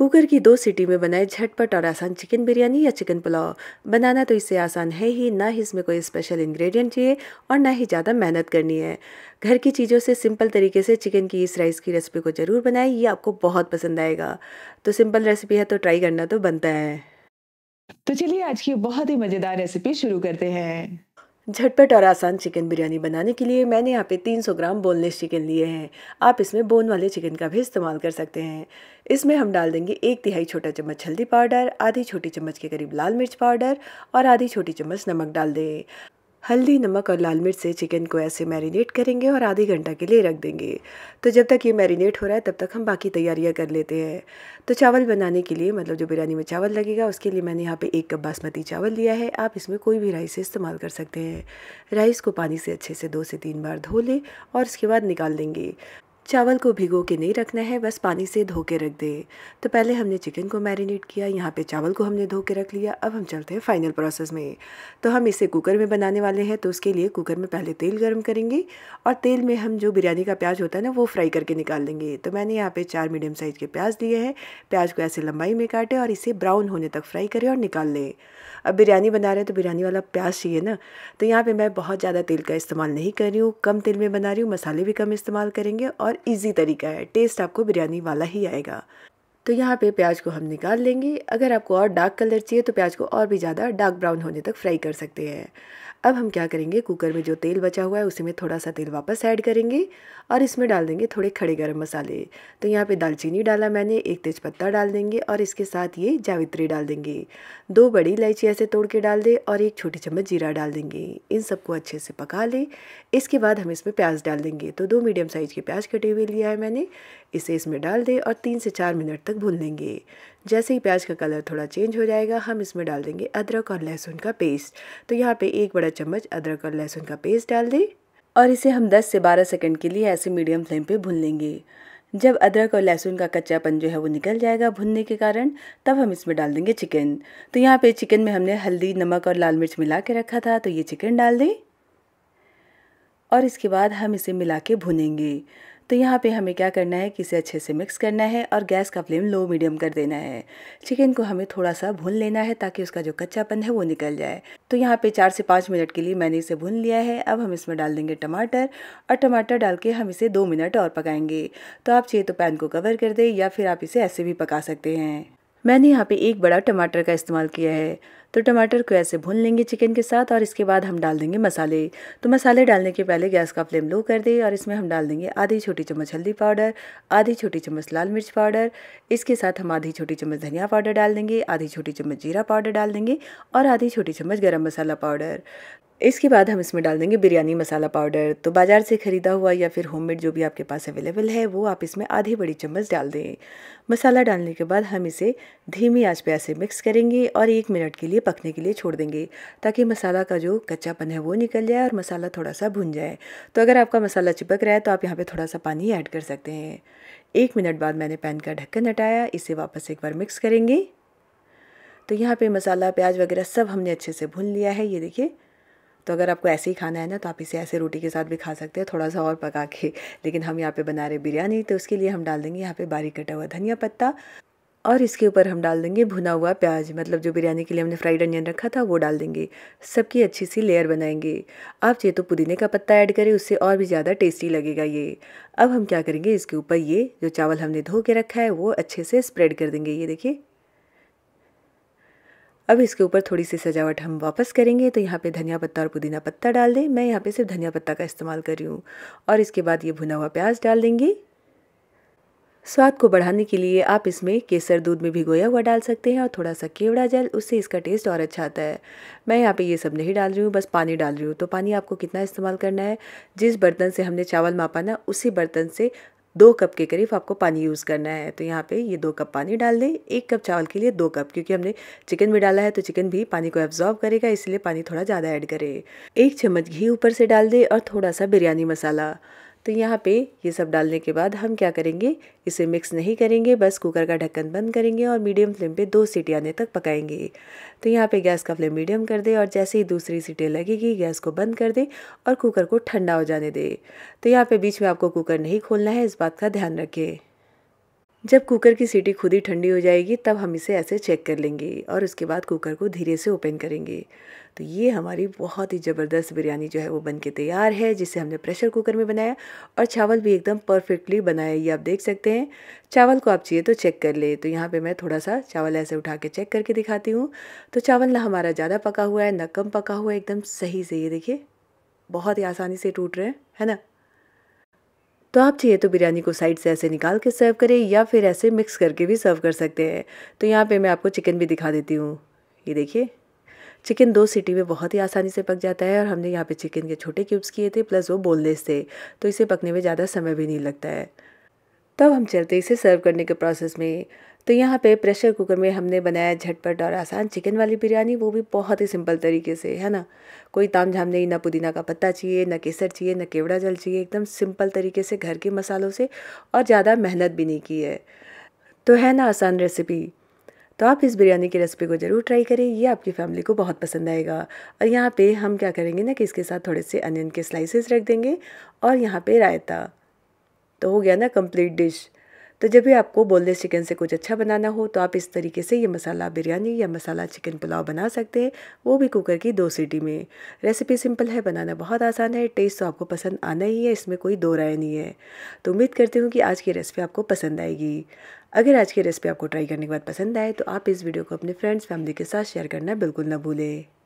cooker की दो सीटी में बनाए झटपट और आसान चिकन बिरयानी या चिकन पुलाव बनाना तो इससे आसान है ही ना ही इसमें कोई स्पेशल इंग्रेडिएंट चाहिए और ना ही ज़्यादा मेहनत करनी है घर की चीज़ों से सिंपल तरीके से चिकन की इस राइस की रेसिपी को ज़रूर बनाएं ये आपको बहुत पसंद आएगा तो सिंपल रेसिपी है तो ट्राई करना तो बनता है तो चलिए आज की बहुत ही मज़ेदार रेसिपी शुरू करते हैं झटपट और आसान चिकन बिरयानी बनाने के लिए मैंने यहाँ पे 300 ग्राम बोनलेस चिकन लिए हैं आप इसमें बोन वाले चिकन का भी इस्तेमाल कर सकते हैं इसमें हम डाल देंगे एक तिहाई छोटा चम्मच हल्दी पाउडर आधी छोटी चम्मच के करीब लाल मिर्च पाउडर और आधी छोटी चम्मच नमक डाल दें हल्दी नमक और लाल मिर्च से चिकन को ऐसे मैरिनेट करेंगे और आधे घंटा के लिए रख देंगे तो जब तक ये मैरिनेट हो रहा है तब तक हम बाकी तैयारियां कर लेते हैं तो चावल बनाने के लिए मतलब जो बिरयानी में चावल लगेगा उसके लिए मैंने यहाँ पे एक कप बासमती चावल लिया है आप इसमें कोई भी राइस इस्तेमाल कर सकते हैं राइस को पानी से अच्छे से दो से तीन बार धो लें और उसके बाद निकाल देंगे चावल को भिगो के नहीं रखना है बस पानी से धो के रख दे तो पहले हमने चिकन को मैरिनेट किया यहाँ पे चावल को हमने धो के रख लिया अब हम चलते हैं फाइनल प्रोसेस में तो हम इसे कुकर में बनाने वाले हैं तो उसके लिए कुकर में पहले तेल गर्म करेंगे और तेल में हम जो बिरयानी का प्याज होता है ना वो फ्राई करके निकाल लेंगे तो मैंने यहाँ पर चार मीडियम साइज़ के प्याज लिए हैं प्याज को ऐसे लंबाई में काटे और इसे ब्राउन होने तक फ्राई करें और निकाल लें अब बिरयानी बना रहे हैं तो बिरयानी वाला प्याज चाहिए ना तो यहाँ पर मैं बहुत ज़्यादा तेल का इस्तेमाल नहीं कर रही हूँ कम तेल में बना रही हूँ मसाले भी कम इस्तेमाल करेंगे और और इजी तरीका है टेस्ट आपको बिरयानी वाला ही आएगा तो यहाँ पे प्याज को हम निकाल लेंगे अगर आपको और डार्क कलर चाहिए तो प्याज को और भी ज़्यादा डार्क ब्राउन होने तक फ्राई कर सकते हैं अब हम क्या करेंगे कुकर में जो तेल बचा हुआ है उसी में थोड़ा सा तेल वापस ऐड करेंगे और इसमें डाल देंगे थोड़े खड़े गर्म मसाले तो यहाँ पे दालचीनी डाला मैंने एक तेज़पत्ता डाल देंगे और इसके साथ ये जावित्री डाल देंगे दो बड़ी इलायची ऐसे तोड़ के डाल दें और एक छोटी चम्मच जीरा डाल देंगे इन सबको अच्छे से पका लें इसके बाद हम इसमें प्याज डाल देंगे तो दो मीडियम साइज़ के प्याज कटे हुए लिया है मैंने इसे इसमें डाल दें और तीन से चार मिनट तक भून लेंगे जैसे ही प्याज का कलर थोड़ा चेंज हो जाएगा हम इसमें डाल देंगे अदरक और लहसुन का पेस्ट तो यहाँ पे एक बड़ा चम्मच अदरक और लहसुन का पेस्ट डाल दें और इसे हम 10 से 12 सेकंड के लिए ऐसे मीडियम फ्लेम पे भून लेंगे जब अदरक और लहसुन का कच्चापन जो है वो निकल जाएगा भुनने के कारण तब हम इसमें डाल देंगे चिकन तो यहाँ पे चिकन में हमने हल्दी नमक और लाल मिर्च मिला के रखा था तो ये चिकन डाल दें और इसके बाद हम इसे मिला के भुनेंगे तो यहाँ पे हमें क्या करना है कि इसे अच्छे से मिक्स करना है और गैस का फ्लेम लो मीडियम कर देना है चिकन को हमें थोड़ा सा भून लेना है ताकि उसका जो कच्चापन है वो निकल जाए तो यहाँ पे चार से पाँच मिनट के लिए मैंने इसे भून लिया है अब हम इसमें डाल देंगे टमाटर और टमाटर डाल के हम इसे दो मिनट और पकाएंगे तो आप चाहिए तो पैन को कवर कर दें या फिर आप इसे ऐसे भी पका सकते हैं मैंने यहाँ पे एक बड़ा टमाटर का इस्तेमाल किया है तो टमाटर को ऐसे भून लेंगे चिकन के साथ और इसके बाद हम डाल देंगे मसाले तो मसाले डालने के पहले गैस का फ्लेम लो कर दें और इसमें हम डाल देंगे आधी छोटी चम्मच हल्दी पाउडर आधी छोटी चम्मच लाल मिर्च पाउडर इसके साथ हम आधी छोटी चम्मच धनिया पाउडर डाल देंगे आधी छोटी चम्मच जीरा पाउडर डाल देंगे और आधी छोटी चम्मच गर्म मसाला पाउडर इसके बाद हम इसमें डाल देंगे बिरयानी मसाला पाउडर तो बाज़ार से ख़रीदा हुआ या फिर होममेड जो भी आपके पास अवेलेबल है वो आप इसमें आधी बड़ी चम्मच डाल दें मसाला डालने के बाद हम इसे धीमी आंच पे ऐसे मिक्स करेंगे और एक मिनट के लिए लिए पकने के लिए छोड़ देंगे ताकि मसाला का जो कच्चापन है वो निकल जाए और मसाला थोड़ा सा भुन जाए तो अगर आपका मसाला चिपक रहा है तो आप यहाँ पर थोड़ा सा पानी ऐड कर सकते हैं एक मिनट बाद मैंने पैन का ढक्कन हटाया इसे वापस एक बार मिक्स करेंगे तो यहाँ पे मसाला प्याज वगैरह सब हमने अच्छे से भून लिया है ये देखिए तो अगर आपको ऐसे ही खाना है ना तो आप इसे ऐसे रोटी के साथ भी खा सकते हैं थोड़ा सा और पका के लेकिन हम यहाँ पे बना रहे बिरयानी तो उसके लिए हम डाल देंगे यहाँ पे बारीक कटा हुआ धनिया पत्ता और इसके ऊपर हम डाल देंगे भुना हुआ प्याज मतलब जो बिरयानी के लिए हमने फ्राइड अनियन रखा था वो डाल देंगे सबकी अच्छी सी लेयर बनाएंगे आप चाहे तो पुदीने का पत्ता ऐड करें उससे और भी ज़्यादा टेस्टी लगेगा ये अब हम क्या करेंगे इसके ऊपर ये जो चावल हमने धो के रखा है वो अच्छे से स्प्रेड कर देंगे ये देखिए अब इसके ऊपर थोड़ी सी सजावट हम वापस करेंगे तो यहाँ पे धनिया पत्ता और पुदीना पत्ता डाल दें मैं यहाँ पे सिर्फ धनिया पत्ता का इस्तेमाल कर रही हूँ और इसके बाद ये भुना हुआ प्याज डाल देंगे स्वाद को बढ़ाने के लिए आप इसमें केसर दूध में भिगोया हुआ डाल सकते हैं और थोड़ा सा केवड़ा जल उससे इसका टेस्ट और अच्छा आता है मैं यहाँ पे ये सब नहीं डाल रही हूँ बस पानी डाल रही हूँ तो पानी आपको कितना इस्तेमाल करना है जिस बर्तन से हमने चावल मापा ना उसी बर्तन से दो कप के करीब आपको पानी यूज़ करना है तो यहाँ पे ये दो कप पानी डाल दें एक कप चावल के लिए दो कप क्योंकि हमने चिकन भी डाला है तो चिकन भी पानी को एब्जॉर्व करेगा इसलिए पानी थोड़ा ज़्यादा ऐड करें एक चम्मच घी ऊपर से डाल दें और थोड़ा सा बिरयानी मसाला तो यहाँ पे ये सब डालने के बाद हम क्या करेंगे इसे मिक्स नहीं करेंगे बस कुकर का ढक्कन बंद करेंगे और मीडियम फ्लेम पे दो सीटी आने तक पकाएंगे तो यहाँ पे गैस का फ्लेम मीडियम कर दे और जैसे ही दूसरी सीटें लगेगी गैस को बंद कर दे और कुकर को ठंडा हो जाने दे तो यहाँ पर बीच में आपको कुकर नहीं खोलना है इस बात का ध्यान रखें जब कुकर की सीटी खुद ही ठंडी हो जाएगी तब हम इसे ऐसे चेक कर लेंगे और उसके बाद कुकर को धीरे से ओपन करेंगे तो ये हमारी बहुत ही ज़बरदस्त बिरयानी जो है वो बन के तैयार है जिसे हमने प्रेशर कुकर में बनाया और चावल भी एकदम परफेक्टली बनाया ये आप देख सकते हैं चावल को आप चाहिए तो चेक कर ले तो यहाँ पे मैं थोड़ा सा चावल ऐसे उठा के चेक करके दिखाती हूँ तो चावल ना हमारा ज़्यादा पका हुआ है ना कम पका हुआ है एकदम सही से ये देखिए बहुत ही आसानी से टूट रहे हैं है ना तो आप चाहिए तो बिरयानी को साइड से ऐसे निकाल के सर्व करें या फिर ऐसे मिक्स करके भी सर्व कर सकते हैं तो यहाँ पे मैं आपको चिकन भी दिखा देती हूँ ये देखिए चिकन दो सीटी में बहुत ही आसानी से पक जाता है और हमने यहाँ पे चिकन के छोटे क्यूब्स किए थे प्लस वो बोनलेस थे तो इसे पकने में ज़्यादा समय भी नहीं लगता है तब हम चलते इसे सर्व करने के प्रोसेस में तो यहाँ पे प्रेशर कुकर में हमने बनाया झटपट और आसान चिकन वाली बिरयानी वो भी बहुत ही सिंपल तरीके से है ना कोई ताम झाम नहीं ना पुदीना का पत्ता चाहिए ना केसर चाहिए ना केवड़ा जल चाहिए एकदम सिंपल तरीके से घर के मसालों से और ज़्यादा मेहनत भी नहीं की है तो है ना आसान रेसिपी तो आप इस बिरयानी की रेसिपी को ज़रूर ट्राई करें ये आपकी फैमिली को बहुत पसंद आएगा और यहाँ पे हम क्या करेंगे ना कि इसके साथ थोड़े से अनियन के स्लाइसेस रख देंगे और यहाँ पे रायता तो हो गया ना कंप्लीट डिश तो जब भी आपको बोनलेस चिकन से कुछ अच्छा बनाना हो तो आप इस तरीके से ये मसाला बिरयानी या मसाला चिकन पुलाव बना सकते हैं वो भी कुकर की दो सीटी में रेसिपी सिंपल है बनाना बहुत आसान है टेस्ट तो आपको पसंद आना ही है इसमें कोई दो राय नहीं है तो उम्मीद करती हूँ कि आज की रेसिपी आपको पसंद आएगी अगर आज की रेसिपी आपको ट्राई करने के बाद पसंद आए तो आप इस वीडियो को अपने फ्रेंड्स फैमिली के साथ शेयर करना बिल्कुल ना भूलें